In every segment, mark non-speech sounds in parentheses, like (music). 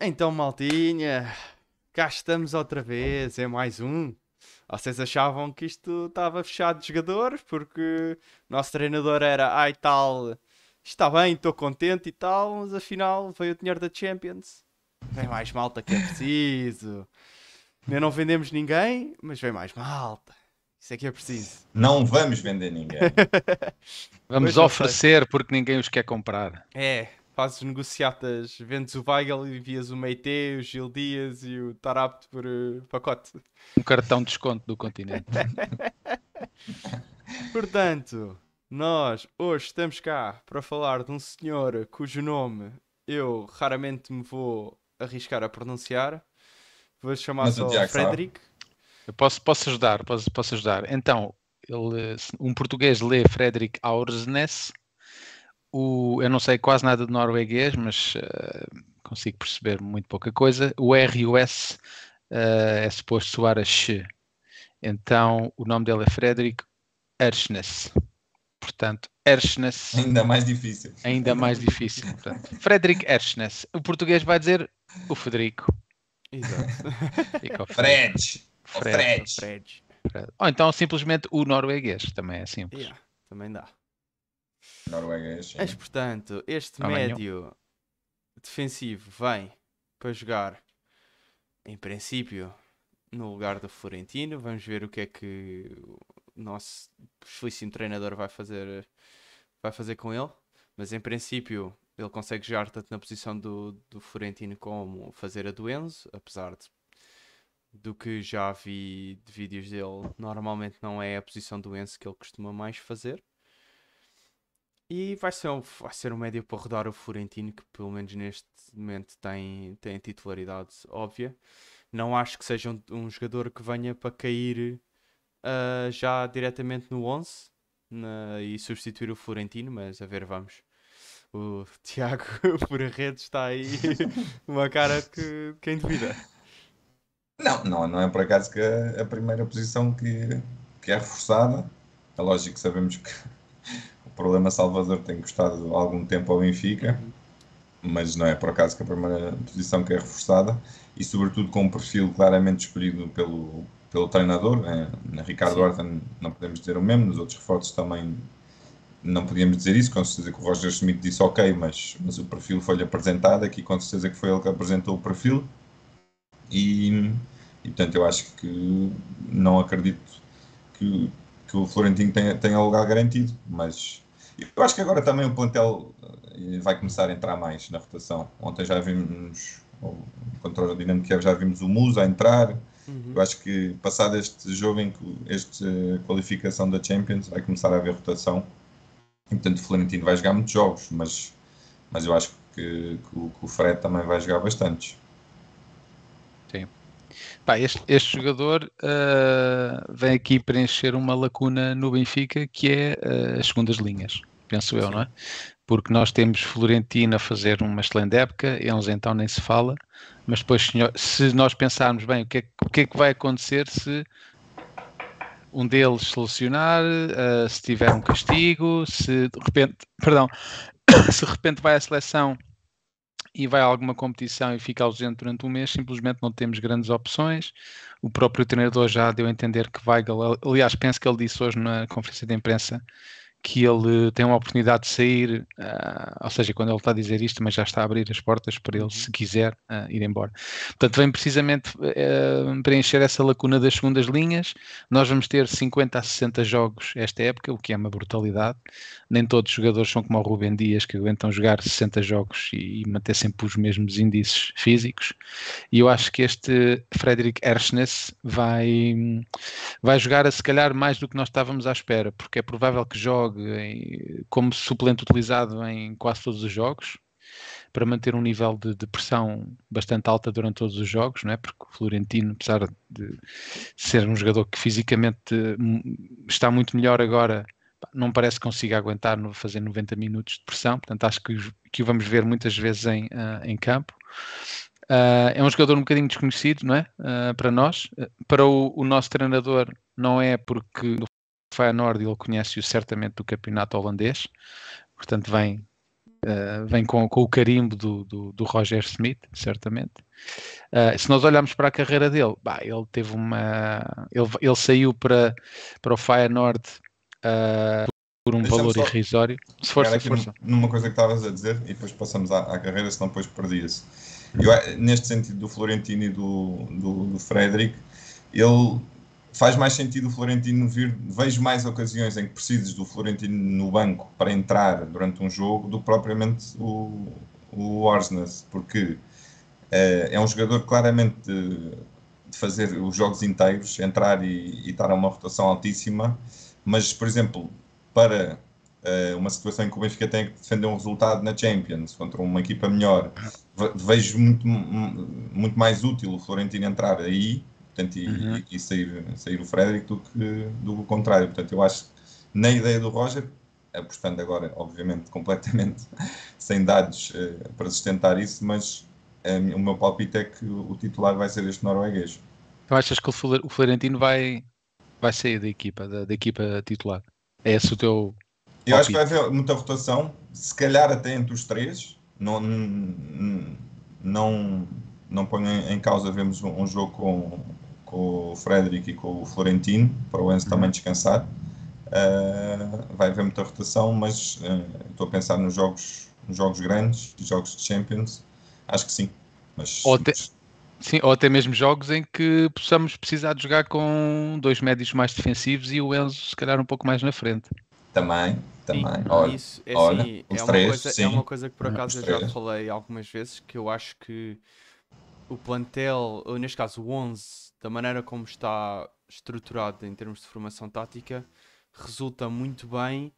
Então, maltinha, cá estamos outra vez, é mais um. Vocês achavam que isto estava fechado de jogadores, porque o nosso treinador era, ai tal, está bem, estou contente e tal, mas afinal veio o dinheiro da Champions. Vem mais malta que é preciso. Ainda não vendemos ninguém, mas vem mais malta. Isso é que é preciso. Não vamos vender ninguém. (laughs) vamos oferecer porque ninguém os quer comprar. É, fazes negociatas, vendes o Weigel e envias o Meite, o Gil Dias e o Tarapto por uh, pacote. Um cartão de desconto do continente. (laughs) Portanto, nós hoje estamos cá para falar de um senhor cujo nome eu raramente me vou arriscar a pronunciar. Vou chamar só Frederick. Eu posso, posso ajudar, posso, posso ajudar. Então, ele, um português lê Frederick Aursnes o, eu não sei quase nada de norueguês, mas uh, consigo perceber muito pouca coisa. O R e o S uh, é suposto soar a X. Então o nome dele é Frederick Ersnes. Portanto, Ersnes. Ainda mais difícil. Ainda mais difícil. Portanto, Frederick Ersnes. O português vai dizer o Frederico. Exato. (laughs) Fred. Fred. Fred. Fred. Ou então simplesmente o norueguês, também é simples. Yeah, também dá. É Mas né? portanto, este Amanhã. médio defensivo vem para jogar, em princípio, no lugar do Florentino. Vamos ver o que é que o nosso felíssimo treinador vai fazer, vai fazer com ele. Mas em princípio, ele consegue jogar tanto na posição do, do Florentino como fazer a do Enzo, apesar de, do que já vi de vídeos dele, normalmente não é a posição do Enzo que ele costuma mais fazer. E vai ser, um, vai ser um médio para rodar o Florentino, que pelo menos neste momento tem, tem titularidade óbvia. Não acho que seja um, um jogador que venha para cair uh, já diretamente no 11 na, e substituir o Florentino, mas a ver, vamos. O (laughs) Tiago (laughs) por Redes está aí (laughs) uma cara que quem é duvida. Não, não, não é por acaso que a, a primeira posição que, que é reforçada. É lógico que sabemos que problema Salvador tem custado algum tempo ao Benfica, mas não é por acaso que a primeira posição que é reforçada e sobretudo com um perfil claramente escolhido pelo, pelo treinador. Né? Na Ricardo Sim. Horta não podemos dizer o mesmo, nos outros reforços também não podíamos dizer isso, com certeza que o Roger Schmidt disse ok, mas, mas o perfil foi-lhe apresentado, aqui com certeza que foi ele que apresentou o perfil e, e portanto eu acho que não acredito que, que o Florentino tenha, tenha lugar garantido, mas eu acho que agora também o plantel eh, vai começar a entrar mais na rotação. Ontem já vimos, contra o Dinamo Kiev, já vimos o Musa entrar. Uhum. Eu acho que passado este jogo, esta eh, qualificação da Champions, vai começar a haver rotação. E, portanto, o Florentino vai jogar muitos jogos, mas, mas eu acho que, que, que o Fred também vai jogar bastantes. Pá, este, este, jogador uh, vem aqui preencher uma lacuna no Benfica que é uh, as segundas linhas, penso eu, não é? Porque nós temos Florentino a fazer uma excelente época, eles então nem se fala, mas depois, se nós pensarmos bem o que é, o que, é que vai acontecer se um deles selecionar, uh, ah, se tiver um castigo, se de repente, (coughs) perdão, (coughs) se de repente vai à seleção e vai a alguma competição e fica ausente durante um mês, simplesmente não temos grandes opções. O próprio treinador já deu a entender que Weigl, aliás, penso que ele disse hoje na conferência de imprensa que ele tem uma oportunidade de sair, uh, ou seja, quando ele está a dizer isto, mas já está a abrir as portas para ele, uhum. se quiser, uh, ir embora. Portanto, vem precisamente uh, preencher essa lacuna das segundas linhas. Nós vamos ter 50 a 60 jogos esta época, o que é uma brutalidade. Nem todos os jogadores são como o Rubem Dias, que aguentam jogar 60 jogos e, e manter sempre os mesmos índices físicos. E eu acho que este Frederick Erschness vai, vai jogar, a, se calhar, mais do que nós estávamos à espera, porque é provável que jogue em, como suplente utilizado em quase todos os jogos para manter um nível de, de, pressão bastante alta durante todos os jogos, não é? Porque o Florentino, apesar de ser um jogador que fisicamente hum, está muito melhor agora, não parece que consiga aguentar fazer 90 minutos de pressão, portanto acho que, que o vamos ver muitas vezes em, ah, em campo. Uh, é um jogador um bocadinho desconhecido, não é? Uh, para nós. Uh, para o, o, nosso treinador, não é porque Feyenoord ele conhece-o certamente do campeonato holandês, portanto vem, uh, vem com, com, o carimbo do, do, do Roger Smith, certamente. Uh, se nós olharmos para a carreira dele, bah, ele teve uma. Ele, ele saiu para, para o Feyenoord uh, por um valor só, irrisório. Se for, se Numa coisa que estavas a dizer, e depois passamos à, à carreira, senão depois perdia-se. neste sentido do Florentino e do, do, do Frederick, ele faz mais sentido o Florentino vir. Vejo mais ocasiões em que precises do Florentino no banco para entrar durante um jogo do que propriamente o, o Orsnes, porque é, é um jogador claramente de, de, fazer os jogos inteiros, entrar e, e estar a uma rotação altíssima, mas, por exemplo, para eh, uma situação em que o Benfica tem que defender um resultado na Champions contra uma equipa melhor, vejo muito, muito mais útil o Florentino entrar aí portanto, e, uhum. e, e sair, sair o Frederico do que do contrário. Portanto, eu acho que na ideia do Roger, apostando agora, obviamente, (laughs) completamente sem dados uh, para sustentar isso, mas um, eh, o meu palpite é que o titular vai ser este norueguês. Então achas que o Florentino vai, vai sair da equipa, da, da equipa titular? É esse o teu. Palpite? Eu acho que vai haver muita rotação, se calhar até entre os três. Não, não, não, ponho em causa vemos um, um jogo com com o Frederic e com o Florentino, para o Enzo também uhum. descansar. Uh, vai haver muita rotação, mas uh, estou a pensar nos jogos, nos jogos grandes, jogos de Champions, acho que sim. Mas, ou, até, mas... sim, ou até mesmo jogos em que possamos precisar de jogar com dois médios mais defensivos e o Enzo, se calhar, um pouco mais na frente. Também, também. Sim, olha, isso, é, olha, assim, é, uma três, coisa, é sim, é uma coisa que por acaso eu já falei algumas vezes, que eu acho que o plantel, neste caso o 11 da maneira como está estruturado em termos de formação tática, resulta muito bem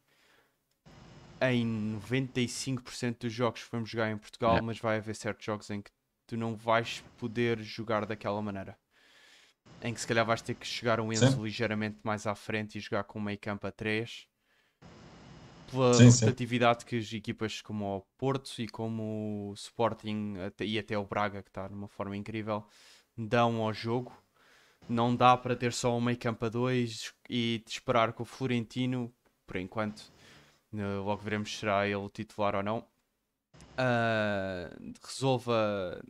em 95% dos jogos que vamos jogar em Portugal, é. mas vai haver certos jogos em que tu não vais poder jogar daquela maneira. Em que se calhar vais ter que chegar um Enzo sim. ligeiramente mais à frente e jogar com meio campo a 3. Pela atividade rotatividade que as equipas como o Porto e como o Sporting e até o Braga, que está numa forma incrível, dão ao jogo não dá para ter só uma campa 2 e esperar que o Florentino, por enquanto, eh, logo veremos se será ele titular ou não, uh, resolva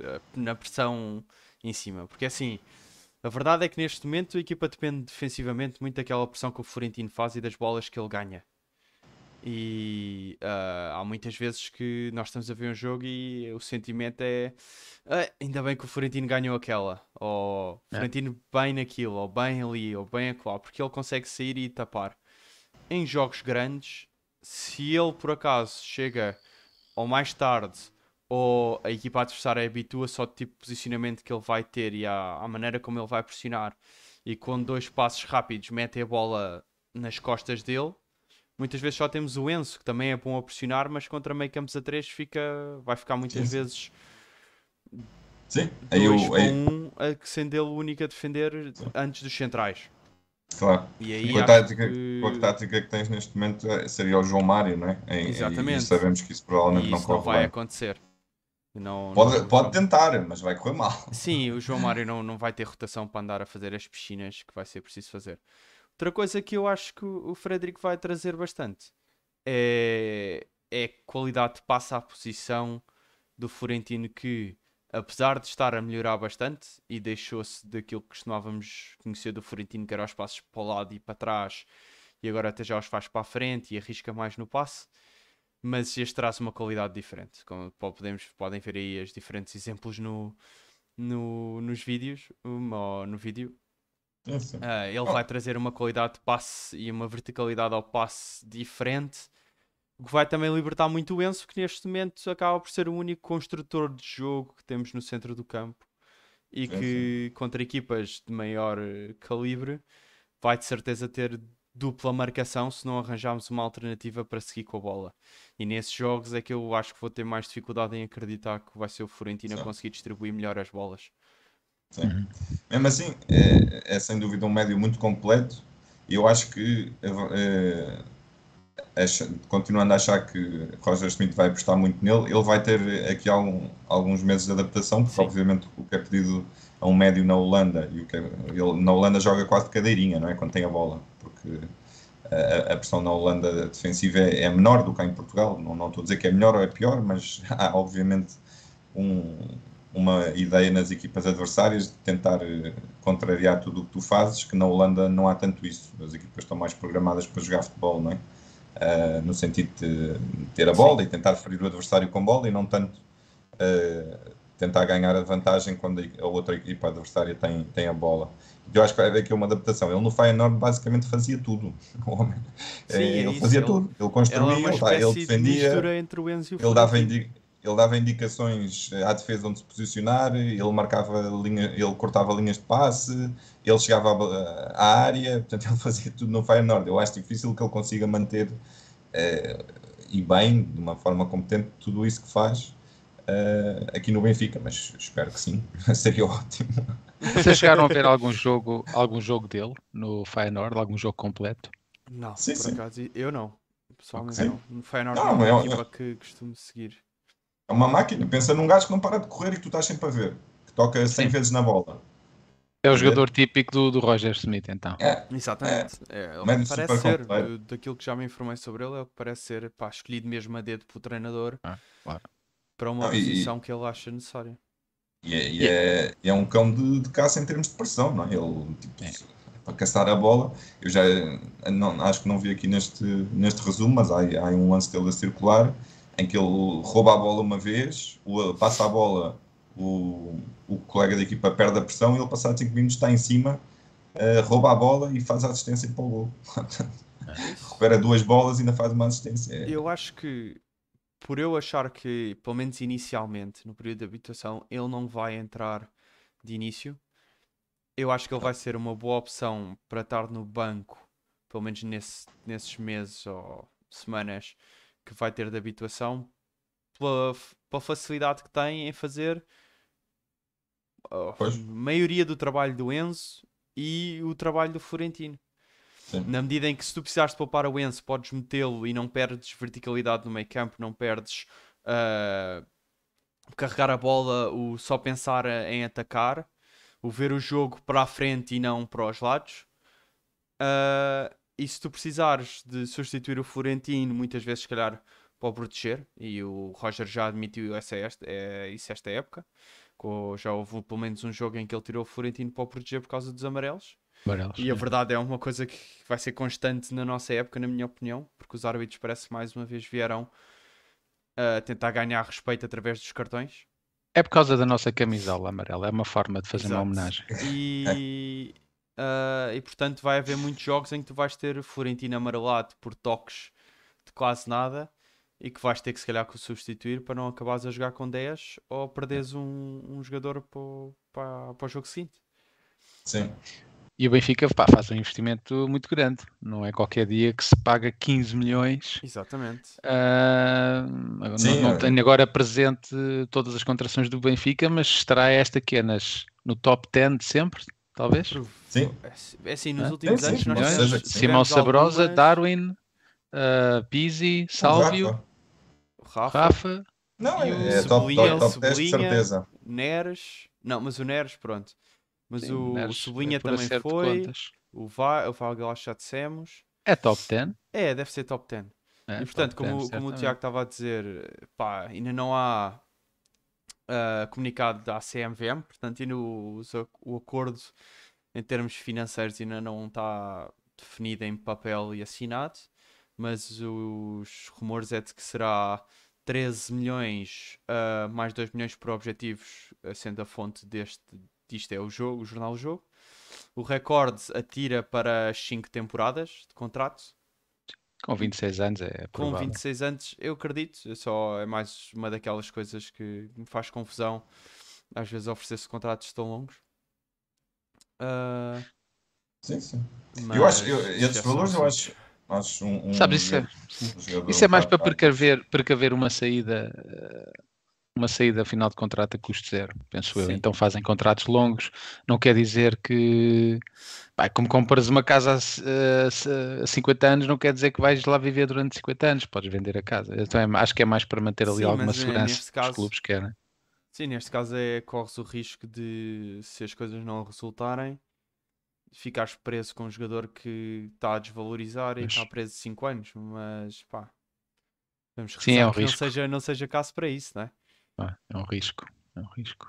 eh, na pressão em cima. Porque assim, a verdade é que neste momento a equipa depende defensivamente muito daquela pressão que o Florentino faz e das bolas que ele ganha. E uh, há muitas vezes que nós estamos a ver um jogo e o sentimento é ah, ainda bem que o Florentino ganhou aquela, ou é. Florentino bem naquilo, ou bem ali, ou bem acolá, porque ele consegue sair e tapar. Em jogos grandes, se ele por acaso chega ou mais tarde, ou a equipa adversária habitua-se ao tipo de posicionamento que ele vai ter e à, à maneira como ele vai pressionar, e com dois passos rápidos mete a bola nas costas dele Muitas vezes só temos o Enzo, que também é bom a pressionar, mas contra meio campos a 3 fica, vai ficar muitas Sim. vezes Sim. Aí eu, aí... um a que sendo ele o único a defender Sim. antes dos centrais. Claro. E aí com, a tática, que... com a tática que tens neste momento eh, seria o João Mário, não é? Exatamente. E sabemos que isso provavelmente isso não corre não vai bem. acontecer. Não, pode, não... pode tentar, mas vai correr mal. Sim, o João (laughs) Mário não, não vai ter rotação para andar a fazer as piscinas que vai ser preciso fazer. Outra coisa que eu acho que o Frederico vai trazer bastante é, é qualidade de passe à posição do Florentino que, apesar de estar a melhorar bastante e deixou-se daquilo que costumávamos conhecer do Florentino, que era os passos para o lado e para trás, e agora até já os faz para a frente e arrisca mais no passe, mas este traz uma qualidade diferente. Como podemos, podem ver aí os diferentes exemplos no, no, nos vídeos, uma, no vídeo, uh, ele oh. vai trazer uma qualidade de passe e uma verticalidade ao passe diferente, o que vai também libertar muito o Enzo, que neste momento acaba por ser o único construtor de jogo que temos no centro do campo e que contra equipas de maior eh, calibre vai de certeza ter dupla marcação se não arranjarmos uma alternativa para seguir com a bola. E nesses jogos é que eu acho que vou ter mais dificuldade em acreditar que vai ser o Florentino a conseguir distribuir melhor as bolas. Uhum. Mesmo assim, é, é, sem dúvida um médio muito completo e eu acho que, é, é, continuando a achar que Roger Smith vai apostar muito nele, ele vai ter aqui algum, alguns meses de adaptação, porque Sim. obviamente o que é pedido a um médio na Holanda, e o que é, ele na Holanda joga quase cadeirinha, não é? Quando tem a bola, porque eh, a, a pressão na Holanda defensiva é, é, menor do que em Portugal. Não, não estou a dizer que é melhor ou é pior, mas (laughs) há obviamente um, uma ideia nas equipas adversárias de tentar eh, contrariar tudo o que tu fazes, que na Holanda não há tanto isso. As equipas estão mais programadas para jogar futebol, não é? Uh, no sentido de ter a bola Sim. e tentar ferir o adversário com bola e não tanto uh, tentar ganhar a vantagem quando a outra equipa adversária tem, tem a bola. Eu acho que é aqui uma adaptação. Ele no Feyenoord basicamente fazia tudo. (laughs) O homem, Sim, é ele fazia tudo. Ele construía, ele, tá, ele defendia, ele dava indicação ele dava indicações eh, à defesa onde se posicionar, ele marcava linha, ele cortava linhas de passe, ele chegava à área, portanto (laughs) ele fazia tudo no Fire Nord. Eu acho difícil que ele consiga manter uh, e bem, de uma forma competente, tudo isso que faz uh, aqui no Benfica, mas espero que sim, (laughs) seria ótimo. Vocês chegaram a ver algum jogo, algum jogo dele no Fire Nord, algum jogo completo? Não, sim, por sim. acaso eu não. Pessoalmente okay. não. No Feyenoord não, não é, é uma equipa que costumo seguir. É uma máquina. Pensa num gajo que não para de correr e que tu estás sempre a ver. Que toca 100 Sim. vezes na bola. É o jogador típico do, do Roger Smith, então. É, Exatamente. É, é, ele parece ser, do, daquilo que já me informei sobre ele, é o que parece ser pá, escolhido mesmo a dedo pelo treinador ah, claro. para uma não, posição e, que ele acha necessária. E, é, é, é, um cão de, de, caça em termos de pressão, não é? Ele, tipo, para caçar a bola, eu já não, acho que não vi aqui neste, neste resumo, mas há, há um lance dele a circular em que ele rouba a bola uma vez, passa a bola, o, o colega da equipa perde a pressão e ele, passado 5 minutos, está em cima, uh, rouba a bola e faz a assistência para o gol. É Recupera duas bolas e ainda faz uma assistência. É. Eu acho que, por eu achar que, pelo menos inicialmente, no período de habituação, ele não vai entrar de início, eu acho que ele vai ser uma boa opção para estar no banco, pelo menos nesse, nesses meses ou semanas que vai ter de habituação pela, pela facilidade que tem em fazer a pois. maioria do trabalho do Enzo e o trabalho do Florentino. Sim. Na medida em que se tu precisares de poupar o Enzo, podes metê-lo e não perdes verticalidade no meio campo, não perdes uh, carregar a bola, o só pensar em atacar, o ver o jogo para a frente e não para os lados. Uh, e se tu precisares de substituir o Florentino, muitas vezes, se calhar, para o proteger, e o Roger já admitiu essa, esta, é, isso esta época, com, já houve pelo menos um jogo em que ele tirou o Florentino para o proteger por causa dos amarelos. Amarelos. E a verdade é uma coisa que vai ser constante na nossa época, na minha opinião, porque os árbitros parece que mais uma vez vieram a tentar ganhar respeito através dos cartões. É por causa da nossa camisola amarela, é uma forma de fazer Exato. uma homenagem. E, (laughs) Uh, e portanto vai haver muitos jogos em que tu vais ter Florentino amarelado por toques de quase nada e que vais ter que se calhar substituir para não acabares a jogar com 10 ou perderes um, um jogador para, o jogo seguinte. Sim. E o Benfica pá, faz um investimento muito grande, não é qualquer dia que se paga 15 milhões. Exatamente. Uh, Sim, não, não é. tenho agora presente todas as contrações do Benfica, mas estará esta que é nas, no top 10 de sempre, talvez? Sim. É, é assim, nos é? últimos é, anos nós seja, Simão Sabrosa, algumas... Darwin, uh, Pizzi, Sálvio, Rafa. Rafa. Não, é, é Cebolinha, top, top, top. Cebolinha, certeza. Neres. Não, mas o Neres, pronto. Mas sim, o, Neres, o Cebolinha é também foi. O, Va o Vagel, acho que já dissemos. É top 10? É, deve ser top 10. É, e portanto, como, 10, como o Tiago estava a dizer, pá, ainda não há uh, comunicado da CMVM, portanto, e no, o acordo em termos financeiros ainda não está definido em papel e assinado, mas os rumores é de que será 13 milhões uh, mais 2 milhões por objetivos, ah, sendo a fonte deste disto é o jogo, o jornal o jogo. O recorde atira para as 5 temporadas de contrato com 26 anos é provável. Com 26 anos, eu acredito, só é mais uma daquelas coisas que me faz confusão, às vezes oferecer-se contratos tão longos. Uh... Sim, sim. Mas eu acho, eu, esses valores eu assim. acho, acho um, um Sabes, isso, é, um isso é mais para precaver, precaver uma saída uma saída final de contrato a custo zero, penso Sim. eu. Então fazem contratos longos, não quer dizer que. Pá, como compras uma casa a, a 50 anos, não quer dizer que vais lá viver durante 50 anos, podes vender a casa. Então é, acho que é mais para manter ali Sim, alguma é, segurança que caso... os clubes querem. Sim, neste caso é corres o risco de, se as coisas não resultarem, ficares preso com um jogador que está a desvalorizar mas... e está preso 5 anos, mas pá. Vamos Sim, é um que risco. Não seja, não seja caso para isso, não é? é um risco, é um risco.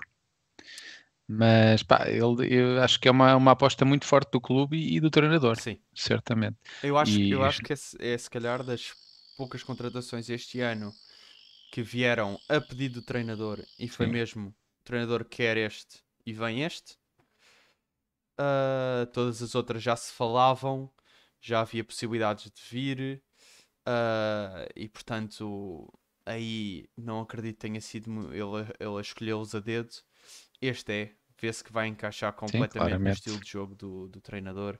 Mas pá, ele, eu acho que é uma, é uma aposta muito forte do clube e, e do treinador. Sim. Certamente. Eu acho, e... eu acho que é, é, se calhar das poucas contratações este ano que vieram a pedido do treinador e foi Sim. mesmo o treinador quer este e vem este. Uh, todas as outras já se falavam, já havia possibilidades de vir. Uh, e portanto aí não acredito que tenha sido ele, ele a escolhê-los a dedo. Este é, vê-se que vai encaixar completamente Sim, no estilo de jogo do, do treinador.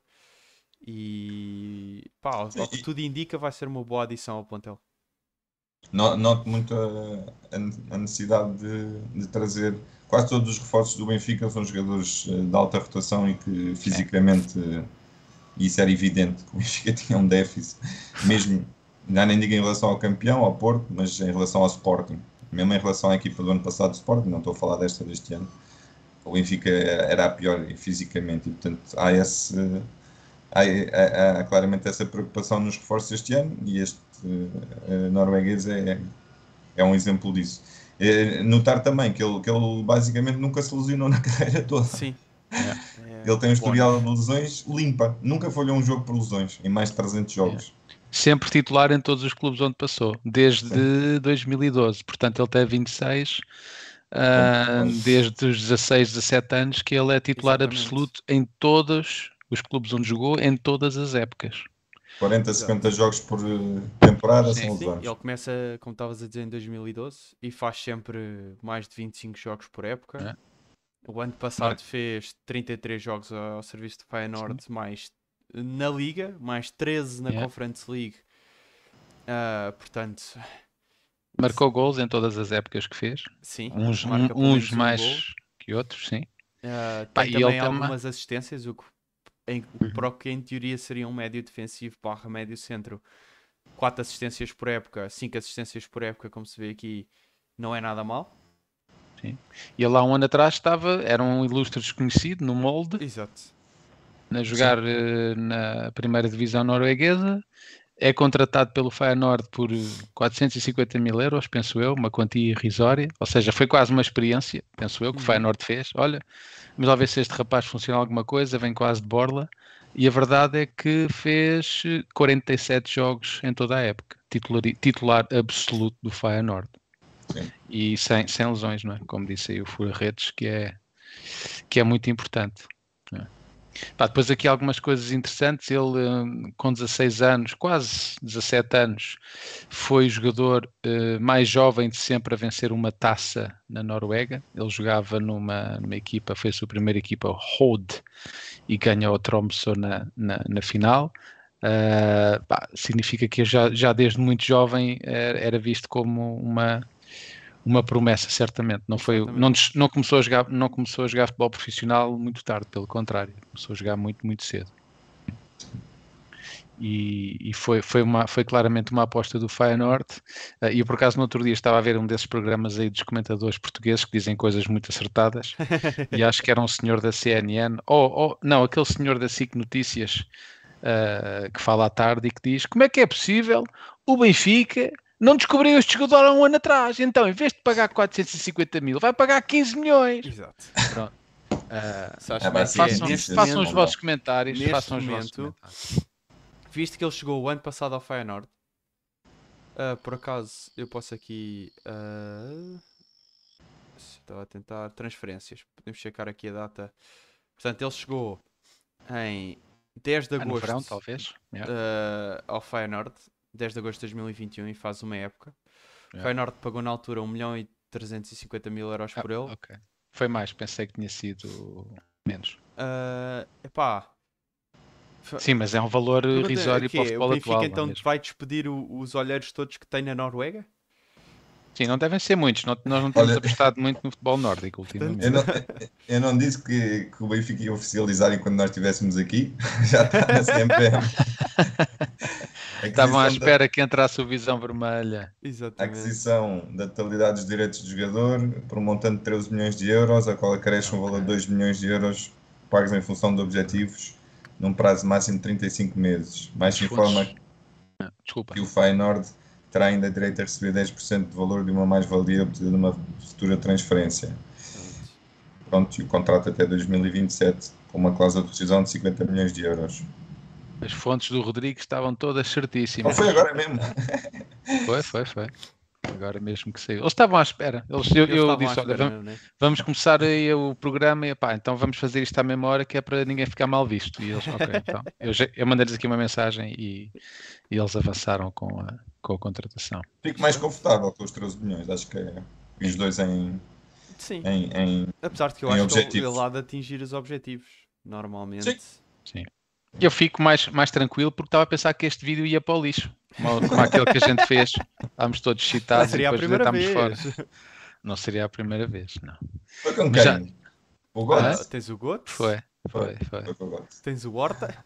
E pá, ao que tudo indica, vai ser uma boa adição ao plantel. Noto muito a, a necessidade de, de, trazer quase todos os reforços do Benfica são jogadores eh, de alta rotação e que fisicamente é. isso era evidente que o Benfica (laughs) tinha um déficit, mesmo já nem digo em relação ao campeão, ao Porto, mas em relação ao Sporting. Mesmo em relação à equipa do ano passado do Sporting, não estou a falar desta deste ano, o Benfica era a pior fisicamente e, portanto, há, esse, há, há, há claramente essa preocupação nos reforços este ano e este uh, norueguês é, é um exemplo disso. É, notar também que ele, que ele basicamente nunca se lesionou na (laughs) carreira toda. Sim. É. Ele tem um é. historial de lesões limpa, nunca foi um jogo por lesões, em mais de 300 jogos. É sempre titular em todos os clubes onde passou, desde 2012. Portanto, ele tem 26, uh, ah, desde os 16, 17 anos, que ele é titular Exatamente. absoluto em todos os clubes onde jogou, em todas as épocas. 40, 50 jogos por eh, temporada sim, são sim. Ele começa, como estavas a dizer, em 2012 e faz sempre mais de 25 jogos por época. É. O ano passado é. fez 33 jogos ao serviço de Feyenoord, sim. mais na Liga, mais 13 na yeah. Conference League. Uh, portanto. Marcou gols em todas as épocas que fez. Sim. Uns, um, uns mais que outros, sim. Uh, Pá, tem também algumas assistências, o que, em, o uhum. próprio que em teoria seria um médio defensivo barra médio centro. 4 assistências por época, 5 assistências por época, como se vê aqui, não é nada mal. Sim. E ele há um ano atrás estava, era um ilustre desconhecido no molde. Exato a né, jogar eh, na primeira divisão norueguesa. É contratado pelo Feyenoord por 450 mil euros, penso eu, uma quantia irrisória. Ou seja, foi quase uma experiência, penso eu, que o uhum. Feyenoord fez. Olha, mas talvez se este rapaz funciona alguma coisa, vem quase de borla. E a verdade é que fez 47 eh, jogos em toda a época, titular, titular absoluto do Feyenoord. Sim. E sem, sem lesões, não é? Como disse aí o Fura Redes, que é, que é muito importante. Pá, depois aqui algumas coisas interessantes. Ele, hum, com 16 anos, quase 17 anos, foi o jogador eh, mais jovem de sempre a vencer uma taça na Noruega. Ele jogava numa, numa equipa, foi a sua primeira equipa, Hode, e ganhou o Tromsø na, na, na final. Uh, pá, significa que já, já desde muito jovem eh, era visto como uma uma promessa, certamente. Não, foi, não, não, começou a jogar, não começou a jogar futebol profissional muito tarde, pelo contrário, começou a jogar muito, muito cedo. E, e foi, foi, uma, foi claramente uma aposta do Feyenoord. Uh, e eu, por acaso, no outro dia estava a ver um desses programas aí dos comentadores portugueses que dizem coisas muito acertadas. (laughs) e acho que era um senhor da CNN, ou, ou não, aquele senhor da SIC Notícias uh, que fala à tarde e que diz: Como é que é possível o Benfica não descobriu este jogador há um ano atrás. Então, em vez de pagar 450 mil, vai pagar 15 milhões. Exato. Pronto. façam, os vossos comentários. Façam os comentários. Visto que ele chegou o ano passado ao Feyenoord, uh, por acaso eu posso aqui. Uh, estava a tentar transferências. Podemos checar aqui a data. Portanto, ele chegou em 10 de agosto ah, verão, talvez. Uh, ao Feyenoord 10 de agosto de 2021 e faz uma época. É. O Feyenoord pagou na altura 1 milhão e 350 mil euros ah, por ele. Okay. Foi mais, pensei que tinha sido menos. Uh, epá. Sim, mas é um valor irrisório para o futebol o Benfica, atual. É então mesmo. vai despedir o, os olheiros todos que tem na Noruega? Sim, não devem ser muitos. Não, nós não temos Olha... apostado muito no futebol nórdico (laughs) ultimamente. Eu não, eu não disse que, que, o Benfica ia oficializar enquanto nós estivéssemos aqui. (laughs) Já está na CMPM. (laughs) É estavam à espera da... que entrasse o Visão Vermelha. Exatamente. Aquisição da totalidade dos direitos do jogador por um montante de 13 milhões de euros, a qual acresce um valor de 2 milhões de euros pagos em função de objetivos num prazo máximo de 35 meses. Mais se informa ah, Desculpa. que o Feyenoord terá ainda direito a receber 10% do valor de uma mais-valia obtida numa futura transferência. Pronto, e o contrato até 2027 com uma cláusula de rescisão de 50 milhões de euros. As fontes do Rodrigo estavam todas certíssimas. Ou foi agora mesmo. Foi, foi, foi. Agora mesmo que saiu. Eles estavam à espera. Eles, eu, eu disse: olha, vamos, né? vamos, começar aí o programa e pá, então vamos fazer isto à mesma hora que é para ninguém ficar mal visto. E eles, ok, então. Eu, eu mandei-lhes aqui uma mensagem e, e, eles avançaram com a, com a contratação. Fico mais confortável com os 13 milhões, acho que é. Os dois em. Sim. Em, em Apesar de que eu acho objetivos. que ele lado de atingir os objetivos, normalmente. Sim. Sim. Eu fico mais, mais tranquilo porque estava a pensar que este vídeo ia para o lixo, como, como aquele que a gente fez. Estávamos todos excitados e depois deitámos fora. Não seria a primeira vez, não. Foi com quem? Já... O Gotes? Ah, tens o Gotes? Foi, foi, foi. foi. o tens o Horta?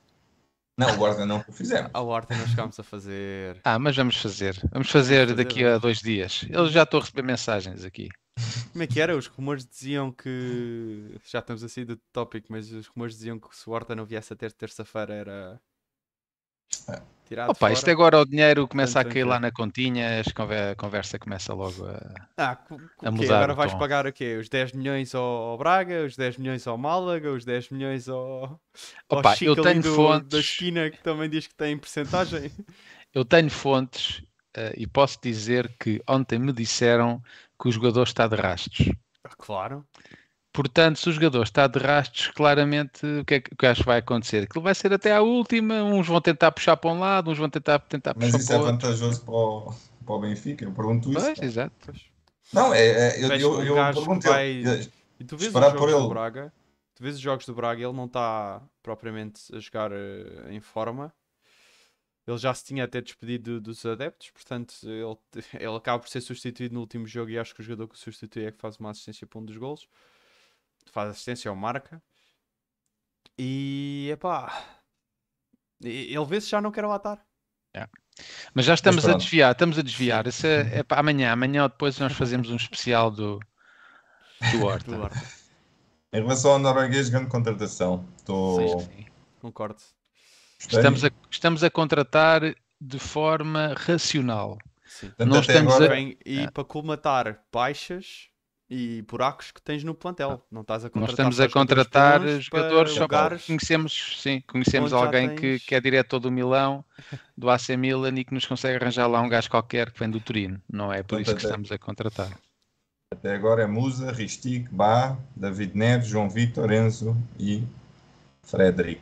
Não, o Horta não fizemos. A ah, Horta nós chegámos a fazer. Ah, mas vamos fazer. Vamos fazer, vamos fazer daqui a dois dias. Eu já estou a receber mensagens aqui. Como é que era? Os rumores diziam que. Já estamos a assim sair do tópico, mas os rumores diziam que se o Horta não viesse a ter terça-feira era. Tirado Opa, isto agora o dinheiro começa a cair lá na continha, a conversa começa logo a, ah, com, a mudar. É? Agora vais tom. pagar o quê? Os 10 milhões ao Braga, os 10 milhões ao Málaga, os 10 milhões ao, Opa, ao eu tenho do, fontes... da China que também diz que tem porcentagem. eu tenho fontes uh, e posso dizer que ontem me disseram que o jogador está de rastos. Ah, claro. Portanto, se o jogador está de rastos, claramente o que é que, acho que vai acontecer? Aquilo vai ser até à última, uns vão tentar puxar para um lado, uns vão tentar, tentar Mas puxar para é o outro. Mas isso é vantajoso para o, para o Benfica, eu pergunto isso. Pois, exato. Não, é, é eu, eu, eu, eu pergunto. Vai... Eu, e tu vês os jogos do Braga, tu vês os jogos do Braga, ele não está propriamente a jogar uh, em forma ele já se tinha até despedido dos adeptos, portanto ele, (laughs) ele acaba por ser substituído no último jogo e acho que o jogador que o substitui é que faz uma assistência para um dos gols faz assistência ou marca e epá ele vê-se já não quer lá estar é. mas já estamos mas a desviar estamos a desviar Esse é, é para amanhã amanhã ou depois nós fazemos um especial do do (laughs) Horta, do Horta. em relação ao norueguês grande contratação Sim, concordo Estamos a, estamos a contratar de forma racional. Sim. estamos agora... a... E ah. para colmatar baixas e buracos que tens no plantel. Ah. Não estás a contratar. Nós estamos a contratar jogadores conhecemos, sim, conhecemos alguém tens... que, que é diretor do Milão, do AC Milan e que nos consegue arranjar lá um gajo qualquer que vem do Turino. Não é por isso que até... estamos a contratar. Até agora é Musa, Ristic, Bá, David Neves, João Vitor, Enzo e Frederic.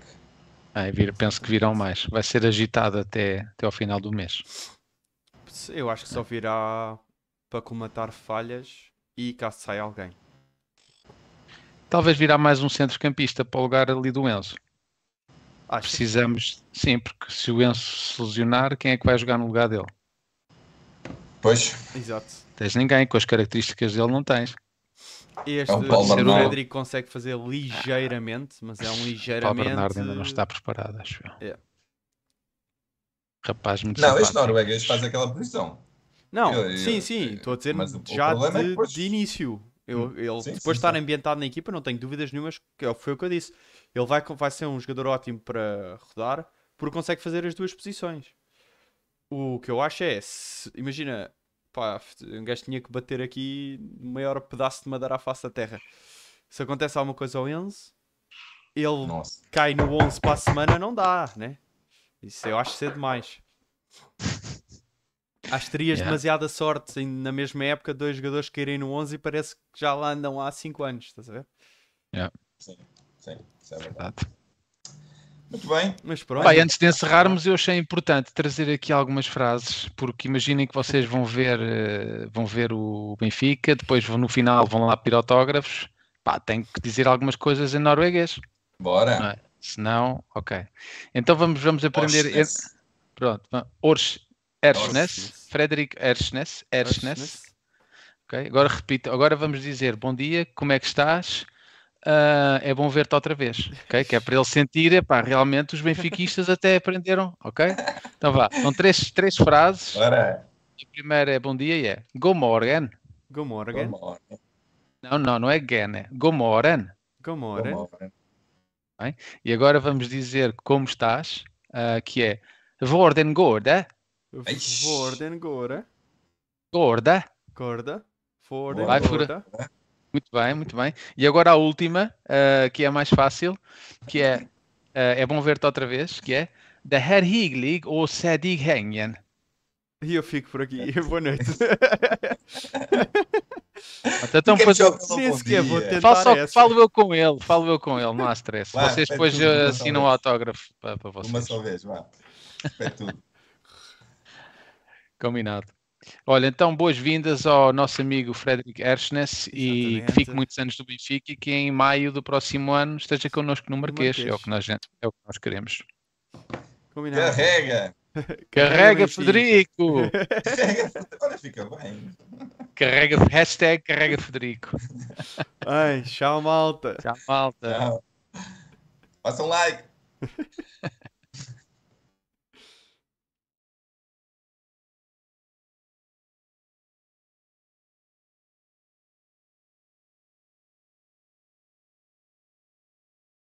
Ah, vir, penso que virão mais. Vai ser agitado até, até ao final do mês. Eu acho que só virá para comatar falhas e caso saia alguém. Talvez virá mais um centrocampista para o lugar ali do Enzo. Acho Precisamos, que... sim, porque se o Enzo se lesionar, quem é que vai jogar no lugar dele? Pois. Exato. Tens ninguém, com as características dele não tens. Este é um Paulo o Rodrigo consegue fazer ligeiramente, mas é um ligeiramente. O Bernardo ainda não está preparado, acho eu. É. Rapaz, muito Não, este norueguês faz aquela posição. Não, eu, sim, eu, sim, estou a dizer já é de, é depois... de, início. Eu, hum, ele, sim, depois de estar sim. ambientado na equipa, não tenho dúvidas nenhumas, é que foi o que eu disse. Ele vai, vai ser um jogador ótimo para rodar, porque consegue fazer as duas posições. O que eu acho é, se, imagina, pá, um gajo tinha que bater aqui o maior pedaço de madeira à face da terra. Se acontece alguma coisa ao Enzo, ele Nossa. cai no 11 para a semana, não dá, né? Isso eu acho cedo demais. Acho que terias (laughs) yeah. demasiada sorte em, na mesma época dois jogadores caírem no 11 e parece que já lá andam há 5 anos, estás a ver? Yeah. Sim, sim, isso é verdade. Muito bem. Mas pronto. antes de encerrarmos, eu achei importante trazer aqui algumas frases, porque imaginem que vocês vão ver, eh, vão ver o Benfica, depois no final vão lá pedir autógrafos. Pá, tenho que dizer algumas coisas em norueguês. Bora. Não é? Se não, ok. Então vamos, vamos aprender. Orsnes. Pronto. Ors, Ersnes. Frederick Ersnes. Ersnes. Ok, agora repito. Agora vamos dizer bom dia, como é que estás? Uh, é bom ver-te outra vez, ok? Que é para ele sentir, epá, realmente os benfiquistas até aprenderam, ok? Então vá, são três, três frases. A primeira é bom dia e é Go Morgan. Go Morgan. Não, não, não é Gan, é Go Morgan. Go Morgan. e agora vamos dizer como estás, uh, que é Vorden Gorda. Vorden Gorda. Gorda. Gorda. Vorden Gorda. Muito bem, muito bem. E agora a última, uh, que é mais fácil, que é, uh, é bom ver-te outra vez, que é The Herhiglig ou Sedig Hengen. E eu fico por aqui. (laughs) Boa noite. (laughs) então, então pois, sequer falo, só, falo eu com ele, falo eu com ele, não há stress. Vai, vocês depois tudo, eh, assinam o autógrafo para, para vocês. Uma só vez, vá. tudo. (laughs) Combinado. Olha, então boas-vindas ao nosso amigo Frederico Ershness e que fique muitos anos do Benfica e que em maio do próximo ano esteja connosco no Marquês. Marquês. É, o que nós, é o que nós queremos. Combinado. Carrega! (laughs) Carrega, Frederico! (laughs) Carrega, agora fica bem. Carrega, hashtag carrega Frederico. Ai, tchau, malta. Tchau, malta. Tchau. Faça um like. (laughs)